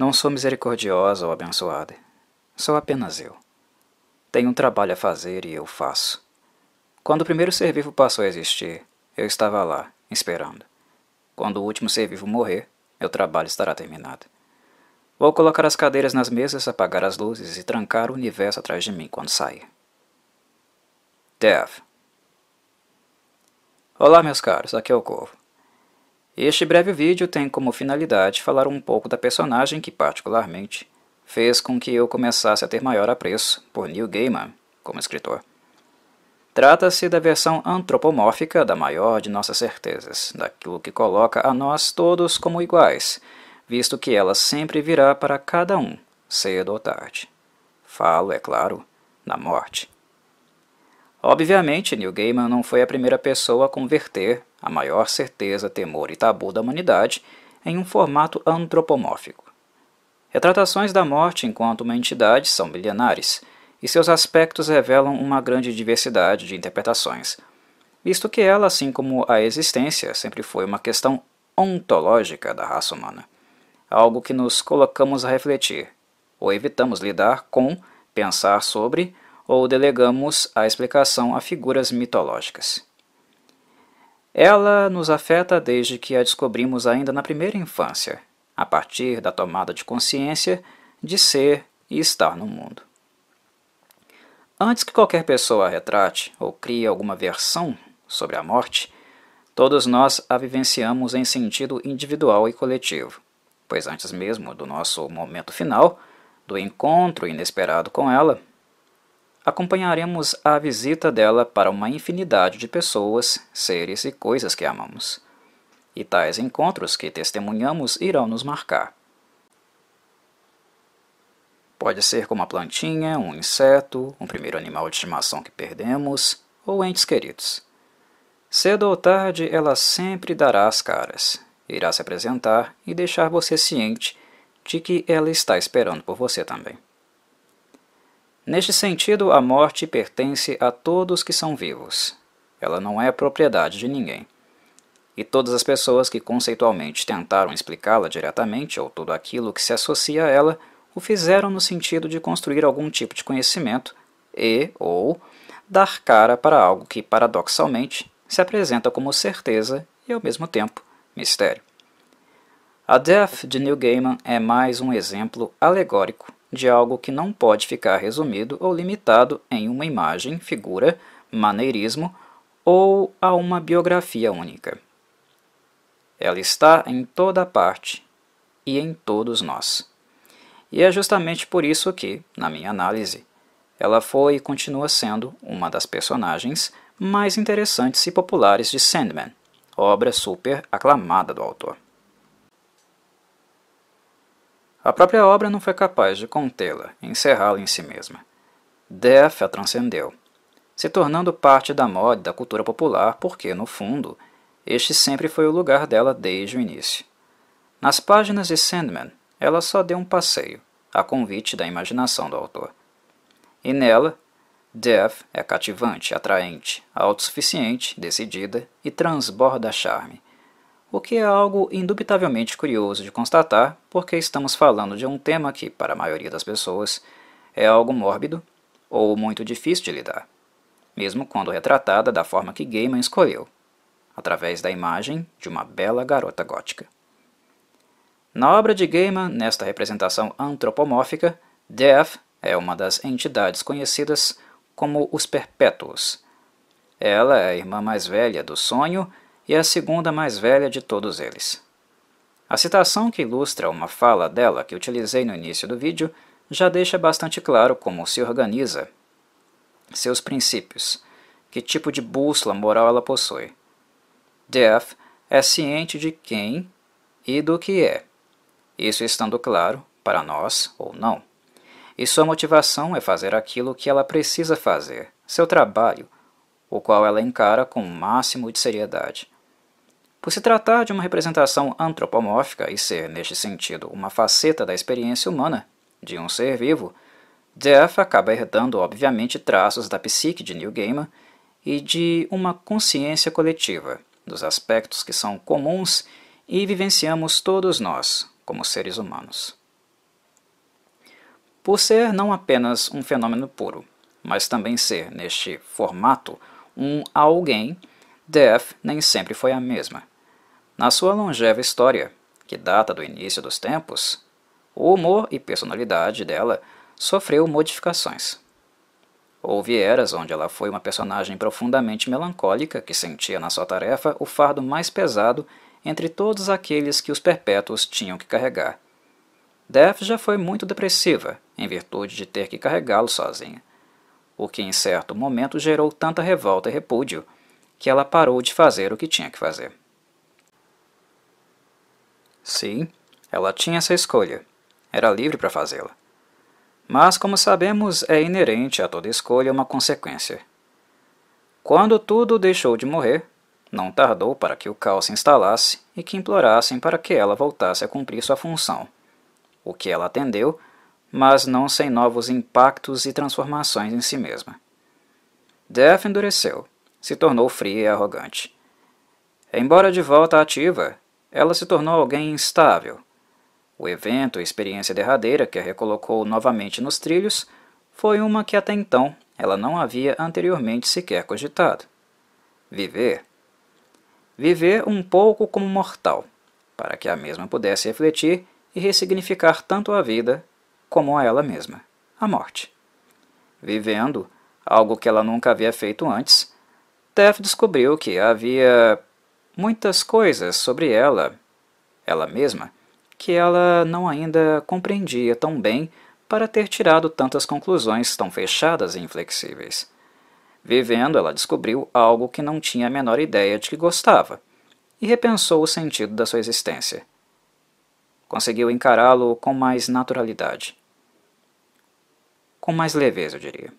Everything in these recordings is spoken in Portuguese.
Não sou misericordiosa ou abençoada. Sou apenas eu. Tenho um trabalho a fazer e eu faço. Quando o primeiro ser vivo passou a existir, eu estava lá, esperando. Quando o último ser vivo morrer, meu trabalho estará terminado. Vou colocar as cadeiras nas mesas, apagar as luzes e trancar o universo atrás de mim quando sair. Dev. Olá, meus caros, aqui é o Corvo. Este breve vídeo tem como finalidade falar um pouco da personagem que, particularmente, fez com que eu começasse a ter maior apreço por Neil Gaiman como escritor. Trata-se da versão antropomórfica da maior de nossas certezas, daquilo que coloca a nós todos como iguais, visto que ela sempre virá para cada um, cedo ou tarde. Falo, é claro, na morte. Obviamente, Neil Gaiman não foi a primeira pessoa a converter a maior certeza, temor e tabu da humanidade, em um formato antropomórfico. Retratações da morte enquanto uma entidade são bilionárias, e seus aspectos revelam uma grande diversidade de interpretações, visto que ela, assim como a existência, sempre foi uma questão ontológica da raça humana, algo que nos colocamos a refletir, ou evitamos lidar com, pensar sobre, ou delegamos a explicação a figuras mitológicas. Ela nos afeta desde que a descobrimos ainda na primeira infância, a partir da tomada de consciência de ser e estar no mundo. Antes que qualquer pessoa a retrate ou crie alguma versão sobre a morte, todos nós a vivenciamos em sentido individual e coletivo, pois antes mesmo do nosso momento final, do encontro inesperado com ela, acompanharemos a visita dela para uma infinidade de pessoas, seres e coisas que amamos. E tais encontros que testemunhamos irão nos marcar. Pode ser como uma plantinha, um inseto, um primeiro animal de estimação que perdemos, ou entes queridos. Cedo ou tarde, ela sempre dará as caras, irá se apresentar e deixar você ciente de que ela está esperando por você também. Neste sentido, a morte pertence a todos que são vivos. Ela não é propriedade de ninguém. E todas as pessoas que conceitualmente tentaram explicá-la diretamente, ou tudo aquilo que se associa a ela, o fizeram no sentido de construir algum tipo de conhecimento e, ou, dar cara para algo que, paradoxalmente, se apresenta como certeza e, ao mesmo tempo, mistério. A Death de Neil Gaiman é mais um exemplo alegórico de algo que não pode ficar resumido ou limitado em uma imagem, figura, maneirismo ou a uma biografia única. Ela está em toda parte e em todos nós. E é justamente por isso que, na minha análise, ela foi e continua sendo uma das personagens mais interessantes e populares de Sandman, obra super aclamada do autor. A própria obra não foi capaz de contê-la, encerrá-la em si mesma. Death a transcendeu, se tornando parte da moda e da cultura popular, porque, no fundo, este sempre foi o lugar dela desde o início. Nas páginas de Sandman, ela só deu um passeio, a convite da imaginação do autor. E nela, Death é cativante, atraente, autossuficiente, decidida e transborda charme o que é algo indubitavelmente curioso de constatar, porque estamos falando de um tema que, para a maioria das pessoas, é algo mórbido ou muito difícil de lidar, mesmo quando retratada da forma que Gaiman escolheu, através da imagem de uma bela garota gótica. Na obra de Gaiman, nesta representação antropomórfica, Death é uma das entidades conhecidas como os Perpétuos. Ela é a irmã mais velha do Sonho e a segunda mais velha de todos eles. A citação que ilustra uma fala dela que utilizei no início do vídeo já deixa bastante claro como se organiza, seus princípios, que tipo de bússola moral ela possui. Death é ciente de quem e do que é, isso estando claro para nós ou não. E sua motivação é fazer aquilo que ela precisa fazer, seu trabalho, o qual ela encara com o máximo de seriedade. Por se tratar de uma representação antropomórfica e ser, neste sentido, uma faceta da experiência humana de um ser vivo, Death acaba herdando, obviamente, traços da psique de Neil Gaiman e de uma consciência coletiva, dos aspectos que são comuns e vivenciamos todos nós, como seres humanos. Por ser não apenas um fenômeno puro, mas também ser, neste formato, um alguém, Death nem sempre foi a mesma. Na sua longeva história, que data do início dos tempos, o humor e personalidade dela sofreu modificações. Houve eras onde ela foi uma personagem profundamente melancólica que sentia na sua tarefa o fardo mais pesado entre todos aqueles que os perpétuos tinham que carregar. Death já foi muito depressiva, em virtude de ter que carregá-lo sozinha, o que em certo momento gerou tanta revolta e repúdio que ela parou de fazer o que tinha que fazer. Sim, ela tinha essa escolha. Era livre para fazê-la. Mas, como sabemos, é inerente a toda escolha uma consequência. Quando tudo deixou de morrer, não tardou para que o caos se instalasse e que implorassem para que ela voltasse a cumprir sua função. O que ela atendeu, mas não sem novos impactos e transformações em si mesma. Death endureceu, se tornou fria e arrogante. Embora de volta ativa, ela se tornou alguém instável. O evento, a experiência derradeira que a recolocou novamente nos trilhos, foi uma que até então ela não havia anteriormente sequer cogitado. Viver. Viver um pouco como mortal, para que a mesma pudesse refletir e ressignificar tanto a vida como a ela mesma, a morte. Vivendo algo que ela nunca havia feito antes, Tef descobriu que havia muitas coisas sobre ela, ela mesma, que ela não ainda compreendia tão bem para ter tirado tantas conclusões tão fechadas e inflexíveis. Vivendo, ela descobriu algo que não tinha a menor ideia de que gostava e repensou o sentido da sua existência. Conseguiu encará-lo com mais naturalidade. Com mais leveza, eu diria.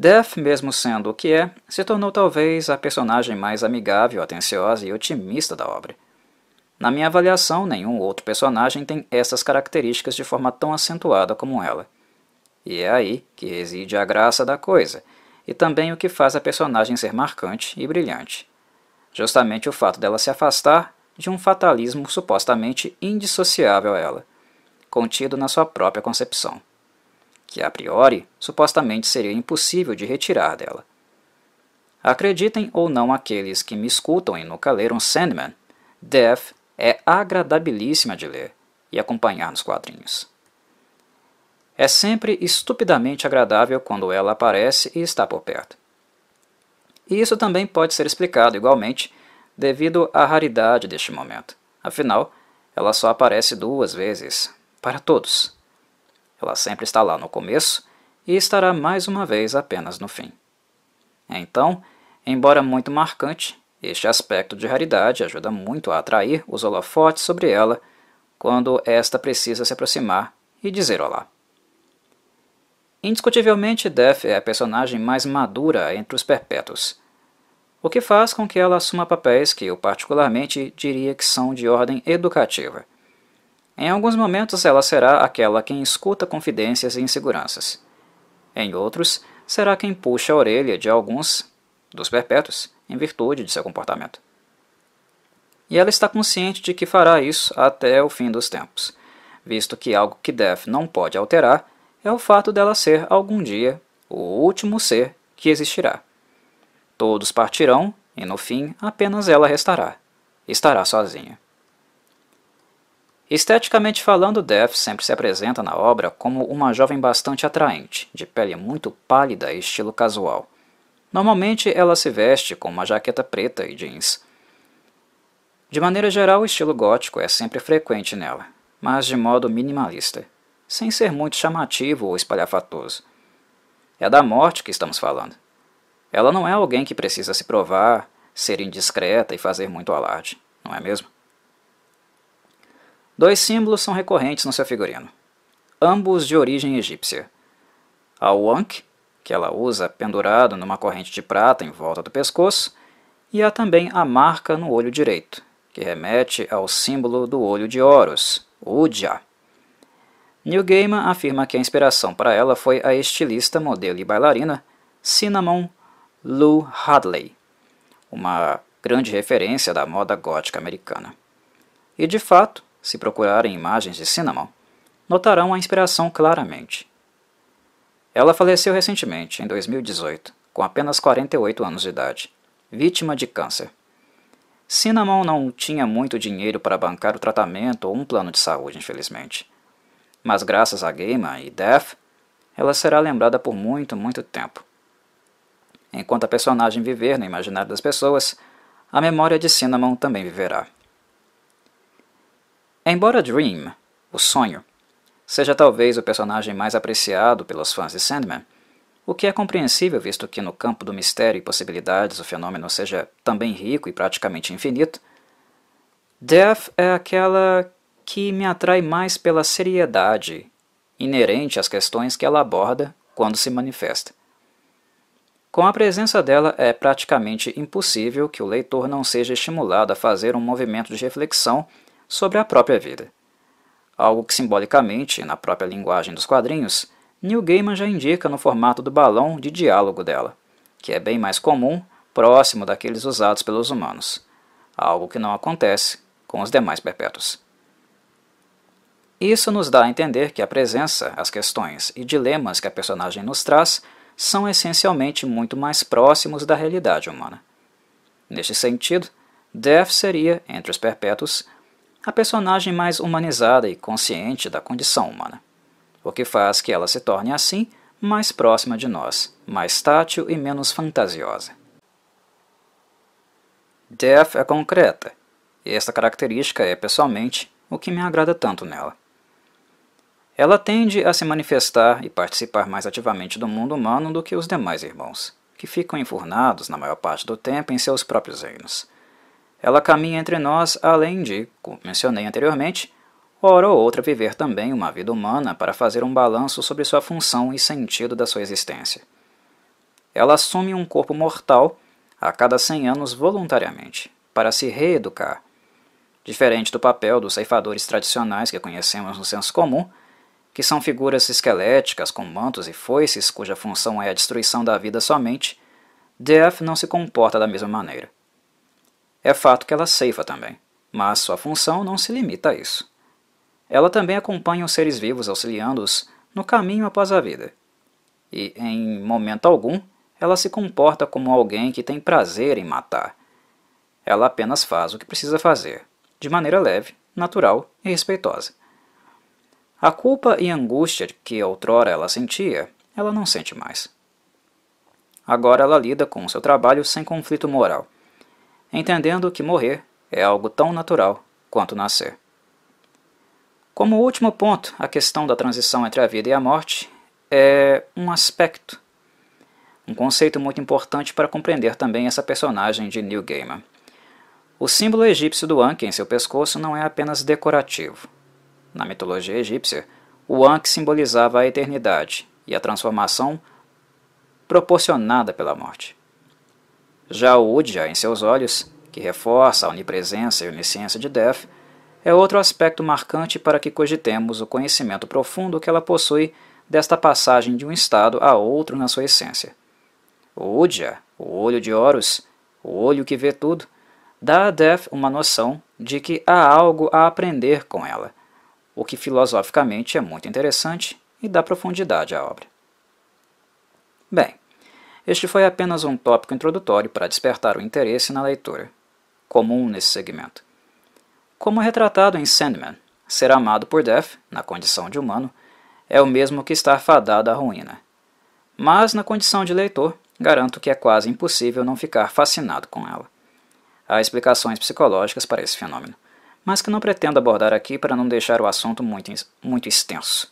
Death, mesmo sendo o que é, se tornou talvez a personagem mais amigável, atenciosa e otimista da obra. Na minha avaliação, nenhum outro personagem tem essas características de forma tão acentuada como ela. E é aí que reside a graça da coisa, e também o que faz a personagem ser marcante e brilhante. Justamente o fato dela se afastar de um fatalismo supostamente indissociável a ela, contido na sua própria concepção que a priori supostamente seria impossível de retirar dela. Acreditem ou não aqueles que me escutam e nunca leram Sandman, Death é agradabilíssima de ler e acompanhar nos quadrinhos. É sempre estupidamente agradável quando ela aparece e está por perto. E isso também pode ser explicado igualmente devido à raridade deste momento. Afinal, ela só aparece duas vezes para todos. Ela sempre está lá no começo e estará mais uma vez apenas no fim. Então, embora muito marcante, este aspecto de raridade ajuda muito a atrair os holofotes sobre ela quando esta precisa se aproximar e dizer olá. Indiscutivelmente, Death é a personagem mais madura entre os perpétuos, o que faz com que ela assuma papéis que eu particularmente diria que são de ordem educativa – em alguns momentos ela será aquela quem escuta confidências e inseguranças. Em outros, será quem puxa a orelha de alguns dos perpétuos em virtude de seu comportamento. E ela está consciente de que fará isso até o fim dos tempos, visto que algo que Death não pode alterar é o fato dela ser algum dia o último ser que existirá. Todos partirão e no fim apenas ela restará. Estará sozinha. Esteticamente falando, Death sempre se apresenta na obra como uma jovem bastante atraente, de pele muito pálida e estilo casual. Normalmente ela se veste com uma jaqueta preta e jeans. De maneira geral, o estilo gótico é sempre frequente nela, mas de modo minimalista, sem ser muito chamativo ou espalhafatoso. É da morte que estamos falando. Ela não é alguém que precisa se provar, ser indiscreta e fazer muito alarde, não é mesmo? Dois símbolos são recorrentes no seu figurino, ambos de origem egípcia. A wank, que ela usa pendurado numa corrente de prata em volta do pescoço, e há também a marca no olho direito, que remete ao símbolo do olho de Horus, Udja. Neil Gaiman afirma que a inspiração para ela foi a estilista, modelo e bailarina Cinnamon Lou Hadley, uma grande referência da moda gótica americana. E de fato, se procurarem imagens de Cinnamon, notarão a inspiração claramente. Ela faleceu recentemente, em 2018, com apenas 48 anos de idade, vítima de câncer. Cinnamon não tinha muito dinheiro para bancar o tratamento ou um plano de saúde, infelizmente. Mas graças a Gaiman e Death, ela será lembrada por muito, muito tempo. Enquanto a personagem viver no imaginário das pessoas, a memória de Cinnamon também viverá. Embora Dream, o sonho, seja talvez o personagem mais apreciado pelos fãs de Sandman, o que é compreensível visto que no campo do mistério e possibilidades o fenômeno seja também rico e praticamente infinito, Death é aquela que me atrai mais pela seriedade inerente às questões que ela aborda quando se manifesta. Com a presença dela, é praticamente impossível que o leitor não seja estimulado a fazer um movimento de reflexão sobre a própria vida. Algo que simbolicamente, na própria linguagem dos quadrinhos, Neil Gaiman já indica no formato do balão de diálogo dela, que é bem mais comum, próximo daqueles usados pelos humanos, algo que não acontece com os demais perpétuos. Isso nos dá a entender que a presença, as questões e dilemas que a personagem nos traz são essencialmente muito mais próximos da realidade humana. Neste sentido, Death seria, entre os perpétuos, a personagem mais humanizada e consciente da condição humana, o que faz que ela se torne assim mais próxima de nós, mais tátil e menos fantasiosa. Death é concreta, e esta característica é, pessoalmente, o que me agrada tanto nela. Ela tende a se manifestar e participar mais ativamente do mundo humano do que os demais irmãos, que ficam enfurnados na maior parte do tempo em seus próprios reinos ela caminha entre nós além de, como mencionei anteriormente, hora ou outra viver também uma vida humana para fazer um balanço sobre sua função e sentido da sua existência. Ela assume um corpo mortal a cada 100 anos voluntariamente, para se reeducar. Diferente do papel dos ceifadores tradicionais que conhecemos no senso comum, que são figuras esqueléticas com mantos e foices cuja função é a destruição da vida somente, Death não se comporta da mesma maneira. É fato que ela ceifa também, mas sua função não se limita a isso. Ela também acompanha os seres vivos auxiliando-os no caminho após a vida. E, em momento algum, ela se comporta como alguém que tem prazer em matar. Ela apenas faz o que precisa fazer, de maneira leve, natural e respeitosa. A culpa e angústia que outrora ela sentia, ela não sente mais. Agora ela lida com o seu trabalho sem conflito moral entendendo que morrer é algo tão natural quanto nascer. Como último ponto, a questão da transição entre a vida e a morte é um aspecto, um conceito muito importante para compreender também essa personagem de Neil Gaiman. O símbolo egípcio do Anki em seu pescoço não é apenas decorativo. Na mitologia egípcia, o Anki simbolizava a eternidade e a transformação proporcionada pela morte. Já o Udja em seus olhos, que reforça a onipresença e onisciência de Death, é outro aspecto marcante para que cogitemos o conhecimento profundo que ela possui desta passagem de um estado a outro na sua essência. O Udja, o olho de Horus, o olho que vê tudo, dá a Death uma noção de que há algo a aprender com ela, o que filosoficamente é muito interessante e dá profundidade à obra. Bem, este foi apenas um tópico introdutório para despertar o interesse na leitura, comum nesse segmento. Como retratado em Sandman, ser amado por Death, na condição de humano, é o mesmo que estar fadado à ruína. Mas, na condição de leitor, garanto que é quase impossível não ficar fascinado com ela. Há explicações psicológicas para esse fenômeno, mas que não pretendo abordar aqui para não deixar o assunto muito, muito extenso.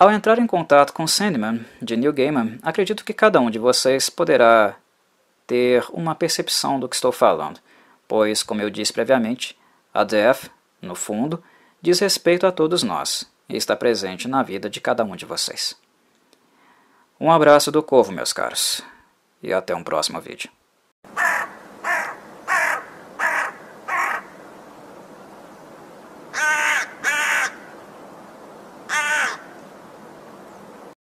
Ao entrar em contato com Sandman, de Neil Gaiman, acredito que cada um de vocês poderá ter uma percepção do que estou falando, pois, como eu disse previamente, a Death, no fundo, diz respeito a todos nós e está presente na vida de cada um de vocês. Um abraço do Corvo, meus caros, e até um próximo vídeo.